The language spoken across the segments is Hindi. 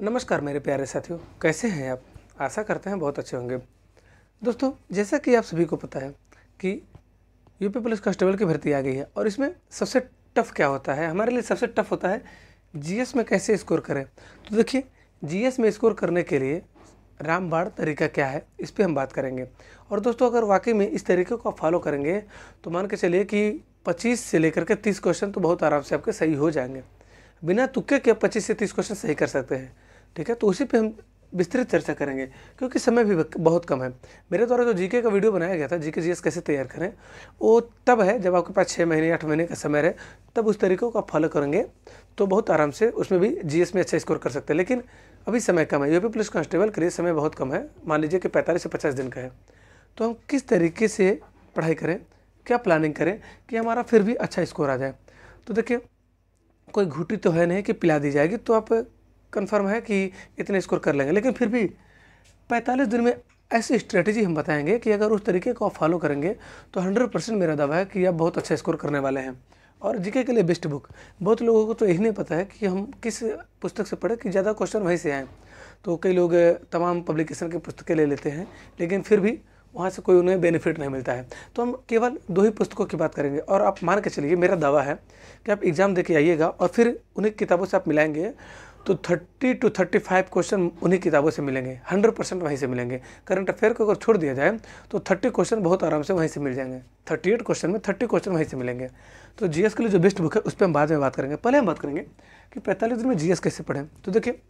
नमस्कार मेरे प्यारे साथियों कैसे हैं आप आशा करते हैं बहुत अच्छे होंगे दोस्तों जैसा कि आप सभी को पता है कि यूपी पुलिस कांस्टेबल की भर्ती आ गई है और इसमें सबसे टफ क्या होता है हमारे लिए सबसे टफ होता है जीएस में कैसे स्कोर करें तो देखिए जीएस में स्कोर करने के लिए रामबाड़ तरीका क्या है इस पर हम बात करेंगे और दोस्तों अगर वाकई में इस तरीके को आप फॉलो करेंगे तो मान के चलिए कि पच्चीस से लेकर के तीस क्वेश्चन तो बहुत आराम से आपके सही हो जाएंगे बिना तुक्के के पच्चीस से तीस क्वेश्चन सही कर सकते हैं ठीक है तो उसी पे हम विस्तृत चर्चा करेंगे क्योंकि समय भी बहुत कम है मेरे द्वारा जो जीके का वीडियो बनाया गया था जीके जीएस कैसे तैयार करें वो तब है जब आपके पास छः महीने आठ महीने का समय है तब उस तरीक़ों को आप फॉलो करेंगे तो बहुत आराम से उसमें भी जीएस में अच्छा स्कोर कर सकते हैं लेकिन अभी समय कम है यूपी पुलिस कांस्टेबल के लिए समय बहुत कम है मान लीजिए कि पैंतालीस से पचास दिन का है तो हम किस तरीके से पढ़ाई करें क्या प्लानिंग करें कि हमारा फिर भी अच्छा स्कोर आ जाए तो देखिए कोई घुटी तो है नहीं कि पिला दी जाएगी तो आप कन्फर्म है कि इतने स्कोर कर लेंगे लेकिन फिर भी पैंतालीस दिन में ऐसी स्ट्रेटजी हम बताएंगे कि अगर उस तरीके को आप फॉलो करेंगे तो हंड्रेड परसेंट मेरा दावा है कि आप बहुत अच्छा स्कोर करने वाले हैं और जीके के लिए बेस्ट बुक बहुत लोगों को तो यही नहीं पता है कि हम किस पुस्तक से पढ़ें कि ज़्यादा क्वेश्चन वहीं से आएँ तो कई लोग तमाम पब्लिकेशन की पुस्तकें ले लेते हैं लेकिन फिर भी वहाँ से कोई उन्हें बेनिफिट नहीं मिलता है तो हम केवल दो ही पुस्तकों की बात करेंगे और आप मान के चलिए मेरा दावा है कि आप एग्ज़ाम दे के आइएगा और फिर उन्हें किताबों से आप मिलाएंगे तो 30 टू 35 क्वेश्चन उन्हीं किताबों से मिलेंगे 100 परसेंट वहीं से मिलेंगे करंट अफेयर को अगर छोड़ दिया जाए तो 30 क्वेश्चन बहुत आराम से वहीं से मिल जाएंगे 38 क्वेश्चन में 30 क्वेश्चन वहीं से मिलेंगे तो जीएस के लिए जो बेस्ट बुक है उस पर हम बाद में बात करेंगे पहले हम बात करेंगे कि पैंतालीस दिन में जी कैसे पढ़ें तो देखिए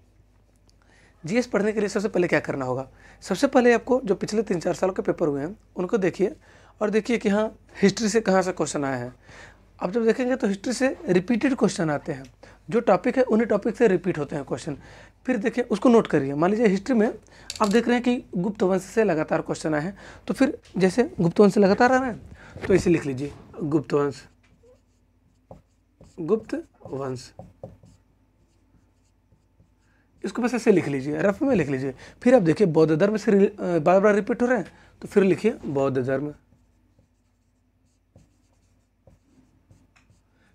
जीएस पढ़ने के लिए सबसे पहले क्या करना होगा सबसे पहले आपको जो पिछले तीन चार सालों के पेपर हुए हैं उनको देखिए और देखिए कि हाँ हिस्ट्री से कहाँ से क्वेश्चन आए हैं आप जब देखेंगे तो हिस्ट्री से रिपीटेड क्वेश्चन आते हैं जो टॉपिक है उन्हीं टॉपिक से रिपीट होते हैं क्वेश्चन फिर देखिए उसको नोट करिए मान लीजिए हिस्ट्री में आप देख रहे हैं कि गुप्त वंश से लगातार क्वेश्चन आए हैं तो फिर जैसे गुप्त वंश से लगातार आ रहे हैं तो इसे लिख लीजिए गुप्त वंश गुप्त वंश इसको बस ऐसे लिख लीजिए रफ में लिख लीजिए फिर आप देखिए बौद्ध धर्म से बार बार रिपीट हो रहे हैं तो फिर लिखिए बौद्ध धर्म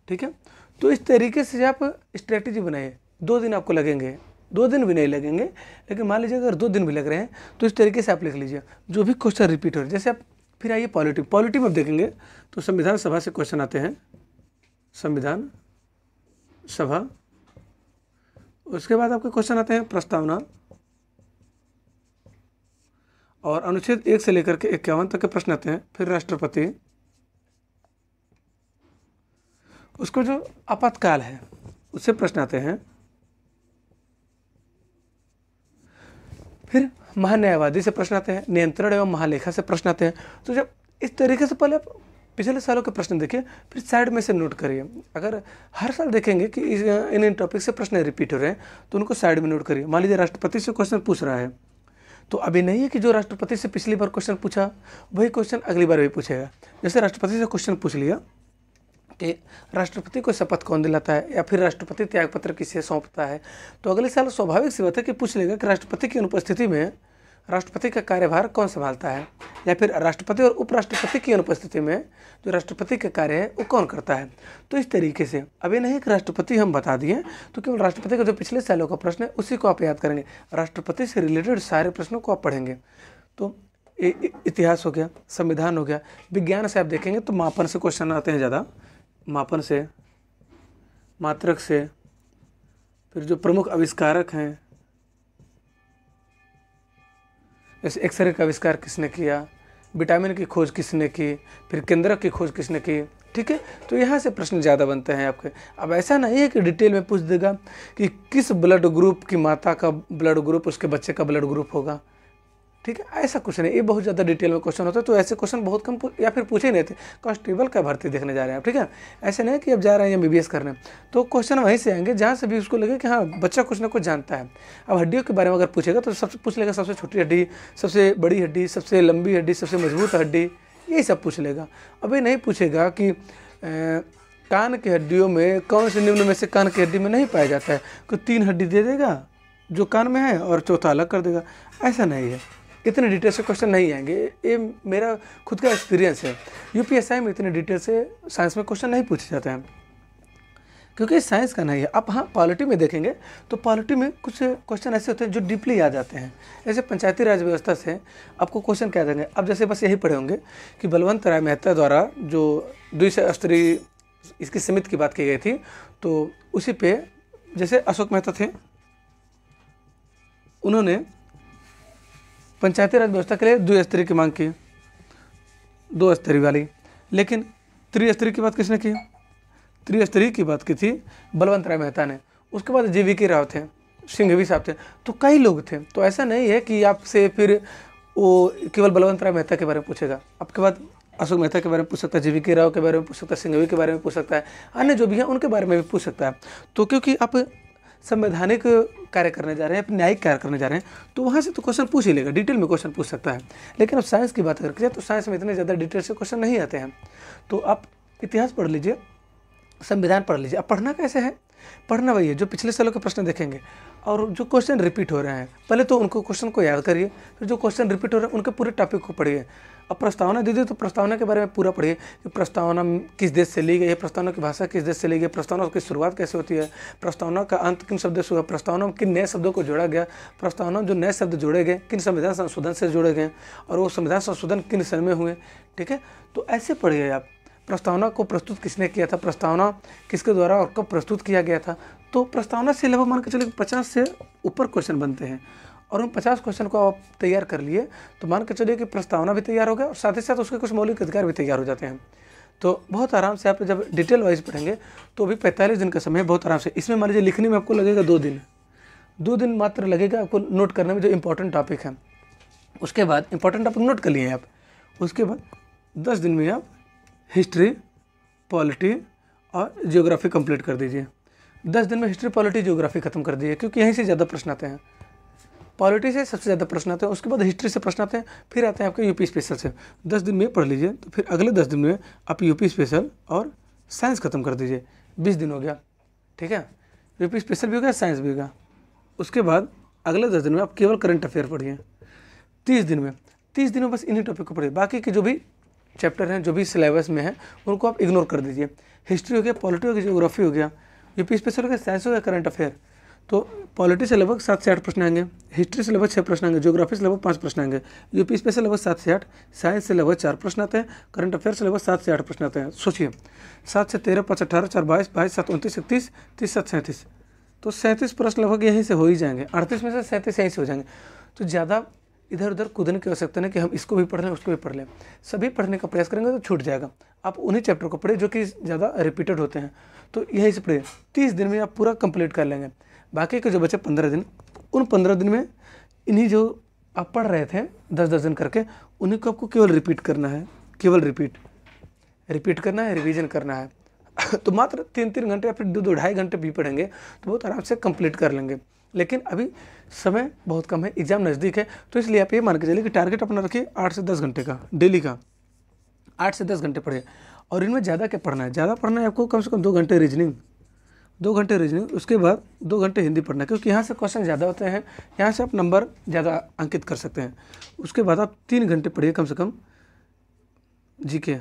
ठीक है तो इस तरीके से आप स्ट्रेटजी बनाइए दो दिन आपको लगेंगे दो दिन भी नहीं लगेंगे लेकिन मान लीजिए अगर दो दिन भी लग रहे हैं तो इस तरीके से आप लिख लीजिए जो भी क्वेश्चन रिपीट हो रहे जैसे आप फिर आइए पॉलिटी पॉलिटी में आप देखेंगे तो संविधान सभा से क्वेश्चन आते हैं संविधान सभा उसके बाद आपके क्वेश्चन आते हैं प्रस्तावना और अनुच्छेद एक से लेकर के इक्यावन तक के प्रश्न आते हैं फिर राष्ट्रपति उसको जो आपातकाल है उससे प्रश्न आते हैं फिर महान्यायवादी से प्रश्न आते हैं नियंत्रण एवं महालेखा से प्रश्न आते हैं तो जब इस तरीके से पहले पिछले सालों के प्रश्न देखिए फिर साइड में से नोट करिए अगर हर साल देखेंगे कि इन इन टॉपिक से प्रश्न रिपीट हो रहे हैं तो उनको साइड में नोट करिए मान लीजिए राष्ट्रपति से क्वेश्चन पूछ रहा है तो अभी नहीं है कि जो राष्ट्रपति से पिछली बार क्वेश्चन पूछा वही क्वेश्चन अगली बार भी पूछेगा जैसे राष्ट्रपति से क्वेश्चन पूछ लिया कि राष्ट्रपति को शपथ कौन दिलाता है या फिर राष्ट्रपति त्यागपत्र किसे सौंपता है तो अगले साल स्वाभाविक सी बात है कि पूछ लेगा कि राष्ट्रपति की अनुपस्थिति में राष्ट्रपति का कार्यभार कौन संभालता है या फिर राष्ट्रपति और उपराष्ट्रपति की अनुपस्थिति में जो राष्ट्रपति का कार्य है वो कौन करता है तो इस तरीके से अभी नहीं कि राष्ट्रपति हम बता दिए तो केवल राष्ट्रपति का जो पिछले सालों का प्रश्न है उसी को आप याद करेंगे राष्ट्रपति से रिलेटेड सारे प्रश्नों को आप पढ़ेंगे तो इतिहास हो गया संविधान हो गया विज्ञान से आप देखेंगे तो मापन से क्वेश्चन आते हैं ज़्यादा मापन से मात्रक से फिर जो प्रमुख आविष्कारक हैं जैसे एक्सरे का आविष्कार किसने किया विटामिन की खोज किसने की फिर केंद्रक की खोज किसने की ठीक है तो यहाँ से प्रश्न ज़्यादा बनते हैं आपके अब ऐसा नहीं है कि डिटेल में पूछ देगा कि किस ब्लड ग्रुप की माता का ब्लड ग्रुप उसके बच्चे का ब्लड ग्रुप होगा ठीक है ऐसा कुछ नहीं ये बहुत ज़्यादा डिटेल में क्वेश्चन होता है तो ऐसे क्वेश्चन बहुत कम या फिर पूछे नहीं थे कॉन्स्टेबल का भर्ती देखने जा रहे हैं आप ठीक है ऐसे नहीं कि अब जा रहे हैं एम करने तो क्वेश्चन वहीं से आएंगे जहाँ से भी उसको लगे कि हाँ बच्चा कुछ ना कुछ जानता है अब हड्डियों के बारे में अगर पूछेगा तो सबसे पूछ लेगा सबसे छोटी हड्डी सबसे बड़ी हड्डी सबसे लंबी हड्डी सबसे मजबूत हड्डी यही सब पूछ लेगा अब ये नहीं पूछेगा कि कान की हड्डियों में कौन से निम्न में से कान की हड्डी में नहीं पाया जाता है कोई तीन हड्डी दे देगा जो कान में है और चौथा अलग कर देगा ऐसा नहीं है इतने डिटेल से क्वेश्चन नहीं आएंगे ये मेरा खुद का एक्सपीरियंस है यूपीएसआई में इतने डिटेल से साइंस में क्वेश्चन नहीं पूछे जाते हैं क्योंकि साइंस का नहीं है आप हाँ पॉलिटी में देखेंगे तो पॉलिटी में कुछ क्वेश्चन ऐसे होते हैं जो डीपली याद आते हैं ऐसे पंचायती राज व्यवस्था से आपको क्वेश्चन क्या देंगे आप जैसे बस यही पढ़े होंगे कि बलवंत राय मेहता द्वारा जो द्विस्तरीय इसकी समिति की बात की गई थी तो उसी पे जैसे अशोक मेहता थे उन्होंने पंचायती राज व्यवस्था के लिए दो स्तरीय की मांग की दो स्तरीय वाली लेकिन त्रिस्तरीय की बात किसने की त्रिस्तरीय की बात की थी बलवंत राय मेहता ने उसके बाद जी वी के राव थे सिंघवी साहब थे तो कई लोग थे तो ऐसा नहीं है कि आपसे फिर वो केवल बलवंत राय मेहता के बारे में पूछेगा आपके बाद अशोक मेहता के बारे में पूछ सकता है जीवी के राव के बारे में पूछ सकता है सिंघवी के बारे में पूछ सकता है अन्य जो भी हैं उनके बारे में भी पूछ सकता है तो क्योंकि आप संवैधानिक कार्य करने जा रहे हैं न्यायिक कार्य करने जा रहे हैं तो वहाँ से तो क्वेश्चन पूछ ही लेगा डिटेल में क्वेश्चन पूछ सकता है लेकिन अब साइंस की बात करके जाए तो साइंस में इतने ज़्यादा डिटेल से क्वेश्चन नहीं आते हैं तो आप इतिहास पढ़ लीजिए संविधान पढ़ लीजिए अब पढ़ना कैसे है पढ़ना वही है जो पिछले सालों के प्रश्न देखेंगे और जो क्वेश्चन रिपीट हो रहे हैं पहले तो उनको क्वेश्चन को याद करिए फिर तो जो क्वेश्चन रिपीट हो रहे हैं उनके पूरे टॉपिक को पढ़िए अब प्रस्तावना दीजिए तो प्रस्तावना के बारे में पूरा पढ़िए कि प्रस्तावना किस देश से ली गई है प्रस्तावना की भाषा किस देश से ली गई है प्रस्तावना की शुरुआत कैसे होती है प्रस्तावना का अंत किन शब्दों से हुआ प्रस्तावना में किन नए शब्दों को जोड़ा गया प्रस्तावना जो नए शब्द जोड़े गए किन संविधान संशोधन से जोड़े गए और वो संविधान संशोधन किन सन में हुए ठीक है तो ऐसे पढ़िए आप प्रस्तावना को प्रस्तुत किसने किया था प्रस्तावना किसके द्वारा और कब प्रस्तुत किया गया था तो प्रस्तावना से लगभग मान के चलिए पचास से ऊपर क्वेश्चन बनते हैं और उन पचास क्वेश्चन को आप तैयार कर लिए तो मान के चलिए कि प्रस्तावना भी तैयार हो गया और साथ ही साथ उसके कुछ मौलिक अधिकार भी तैयार हो जाते हैं तो बहुत आराम से आप जब डिटेल वाइज पढ़ेंगे तो अभी पैंतालीस दिन का समय है बहुत आराम से इसमें मान लीजिए लिखने में आपको लगेगा दो दिन दो दिन मात्र लगेगा आपको नोट करने में जो इम्पोर्टेंट टॉपिक है उसके बाद इंपॉर्टेंट टॉपिक नोट कर लिए आप उसके बाद दस दिन में आप हिस्ट्री पॉलिटी और जियोग्राफी कंप्लीट कर दीजिए दस दिन में हिस्ट्री पॉलिटी जियोग्राफी खत्म कर दीजिए क्योंकि यहीं से ज़्यादा प्रश्न आते हैं पॉलिटी से सबसे ज़्यादा प्रश्न आते हैं उसके बाद हिस्ट्री से प्रश्न आते हैं फिर आते हैं आपके यूपी स्पेशल से दस दिन में पढ़ लीजिए तो फिर अगले दस दिन में आप यूपी स्पेशल और साइंस ख़त्म कर दीजिए बीस दिन हो गया ठीक है यूपी स्पेशल भी हो गया साइंस भी हो गया उसके बाद अगले दस दिन में आप केवल करंट अफेयर पढ़िए तीस दिन में तीस दिन में बस इन्हीं टॉपिक को पढ़िए बाकी के जो भी चैप्टर हैं जो भी सिलेबस में हैं उनको आप इग्नोर कर दीजिए हिस्ट्री हो गया पॉलिटी हो गया जियोग्राफी हो गया यूपी स्पेशल हो गया साइंस हो गया करंट अफेयर तो पॉलिटिक्स से लगभग सात से आठ प्रश्न आएंगे हिस्ट्री से लगभग छः प्रश्न आएंगे ज्योग्राफी से लगभग पाँच प्रश्न आएंगे यूपी स्पेस से लगभग सात से आठ साइंस से लगभग चार प्रश्न आते हैं करंट अफेयर से लगभग सात से आठ प्रश्न आते हैं सोचिए सात से तेरह पाँच अठारह चार बाईस बाईस सात उनतीस इकतीस तीस सात सैंतीस तो सैंतीस प्रश्न लगभग यहीं से हो ही जाएंगे अड़तीस में से सैंतीस यहीं से हो जाएंगे तो ज़्यादा इधर उधर कूदने की आवश्यकता नहीं कि हम इसको भी पढ़ लें उसको भी पढ़ लें सभी पढ़ने का प्रयास करेंगे तो छूट जाएगा आप उन्हीं चैप्टर को पढ़े जो कि ज़्यादा रिपीटेड होते हैं तो यहीं से पढ़े तीस दिन में आप पूरा कंप्लीट कर लेंगे बाकी के जो बचे पंद्रह दिन उन पंद्रह दिन में इन्हीं जो आप पढ़ रहे थे दस दस दिन करके उन्हीं को आपको केवल रिपीट करना है केवल रिपीट रिपीट करना है रिवीजन करना है तो मात्र तीन तीन घंटे या फिर दो दो ढाई घंटे भी पढ़ेंगे तो बहुत आराम से कंप्लीट कर लेंगे लेकिन अभी समय बहुत कम है एग्जाम नज़दीक है तो इसलिए आप ये मान के चलिए कि टारगेट अपना रखिए आठ से दस घंटे का डेली का आठ से दस घंटे पढ़े और इनमें ज़्यादा क्या पढ़ना है ज़्यादा पढ़ना है आपको कम से कम दो घंटे रीजनिंग दो घंटे रीजनिंग उसके बाद दो घंटे हिंदी पढ़ना क्योंकि यहाँ से क्वेश्चन ज़्यादा होते हैं यहाँ से आप नंबर ज़्यादा अंकित कर सकते हैं उसके बाद आप तीन घंटे पढ़िए कम से कम जीके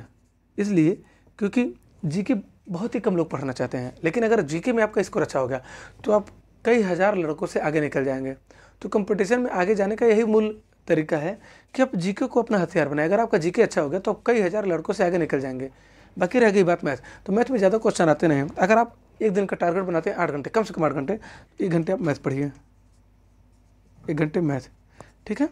इसलिए क्योंकि जीके बहुत ही कम लोग पढ़ना चाहते हैं लेकिन अगर जीके में आपका स्कोर अच्छा हो गया तो आप कई हज़ार लड़कों से आगे निकल जाएंगे तो कंपटीशन में आगे जाने का यही मूल तरीका है कि आप जीके को अपना हथियार बनाएं अगर आपका जीके अच्छा हो गया तो आप कई हज़ार लड़कों से आगे निकल जाएंगे बाकी रह गई बात मैथ तो मैथ में ज़्यादा क्वेश्चन आते नहीं अगर आप एक दिन का टारगेट बनाते हैं आठ घंटे कम से कम आठ घंटे एक घंटे आप मैथ पढ़िए एक घंटे मैथ ठीक है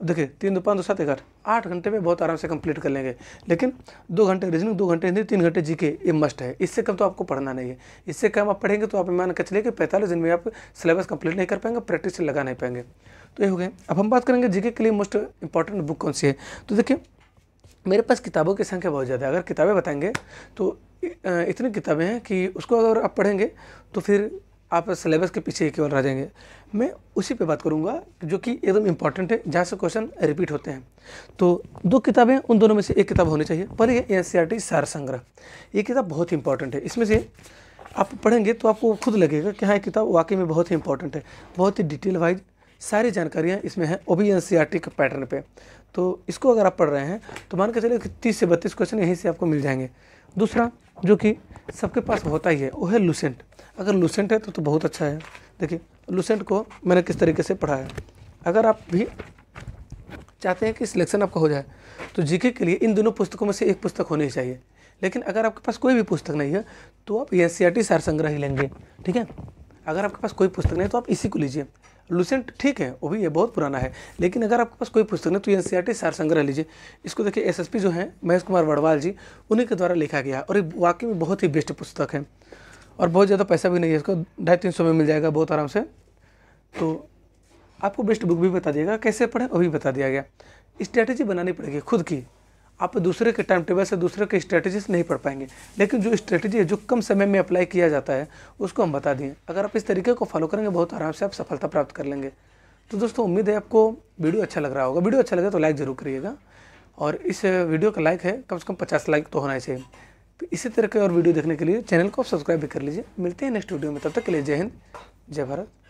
अब देखिए तीन दो पाँच दो सात एक आठ घंटे में बहुत आराम से कंप्लीट कर लेंगे लेकिन दो घंटे रीजनिंग दो घंटे हिंदी तीन घंटे जीके ये मस्ट है इससे कम तो आपको पढ़ना नहीं है इससे कम आप पढ़ेंगे तो आप मान के चलिए कि पैंतालीस दिन में आप सिलेबस कंप्लीट नहीं कर पाएंगे प्रैक्टिस से लगा नहीं पाएंगे तो ये हो गए अब हम बात करेंगे जीके के लिए मोस्ट इंपॉर्टेंट बुक कौन सी है तो देखिए मेरे पास किताबों की संख्या बहुत ज़्यादा है अगर किताबें बताएंगे तो इतनी किताबें हैं कि उसको अगर आप पढ़ेंगे तो फिर आप सिलेबस के पीछे केवल रह जाएंगे मैं उसी पे बात करूँगा जो कि एकदम इम्पॉर्टेंट है जहाँ से क्वेश्चन रिपीट होते हैं तो दो किताबें उन दोनों में से एक किताब होनी चाहिए पहले ये एन सी सार संग्रह ये किताब बहुत ही इंपॉर्टेंट है इसमें से आप पढ़ेंगे तो आपको खुद लगेगा कि हाँ ये किताब वाकई में बहुत ही इंपॉर्टेंट है बहुत ही डिटेल वाइज सारी जानकारियाँ इसमें हैं O B N C R T के पैटर्न पे तो इसको अगर आप पढ़ रहे हैं तो मान के चलिए कि तीस से बत्तीस क्वेश्चन यहीं से आपको मिल जाएंगे दूसरा जो कि सबके पास होता ही है वो है लूसेंट अगर लूसेंट है तो, तो बहुत अच्छा है देखिए लूसेंट को मैंने किस तरीके से पढ़ा है अगर आप भी चाहते हैं कि सिलेक्शन आपका हो जाए तो जीके के लिए इन दोनों पुस्तकों में से एक पुस्तक होनी चाहिए लेकिन अगर आपके पास कोई भी पुस्तक नहीं है तो आप N e C R T e सार संग्रह ही लेंगे ठीक है अगर आपके पास कोई पुस्तक नहीं है तो आप इसी को लीजिए लुसेंट ठीक है वो भी ये बहुत पुराना है लेकिन अगर आपके पास कोई पुस्तक नहीं तो एन सी आर टी सार संग्रह लीजिए इसको देखिए एस एस पी जो है महेश कुमार वड़वाल जी उन्हीं के द्वारा लिखा गया और ये वाकई में बहुत ही बेस्ट पुस्तक है और बहुत ज़्यादा पैसा भी नहीं है इसको ढाई तीन सौ में मिल जाएगा बहुत आराम से तो आपको बेस्ट बुक भी बता दिएगा कैसे पढ़ें वो भी बता दिया गया स्ट्रैटेजी बनानी पड़ेगी खुद की आप दूसरे के टाइम टेबल से दूसरे के स्ट्रेटजीज नहीं पढ़ पाएंगे लेकिन जो स्ट्रेटजी है जो कम समय में अप्लाई किया जाता है उसको हम बता दें अगर आप इस तरीके को फॉलो करेंगे बहुत आराम से आप सफलता प्राप्त कर लेंगे तो दोस्तों उम्मीद है आपको वीडियो अच्छा लग रहा होगा वीडियो अच्छा लगे तो लाइक ज़रूर करिएगा और इस वीडियो का लाइक है कम से कम पचास लाइक तो होना चाहिए तो इसी तरह के और वीडियो देखने के लिए चैनल को आप सब्सक्राइब भी कर लीजिए मिलते हैं नेक्स्ट वीडियो में तब तक के लिए जय हिंद जय भारत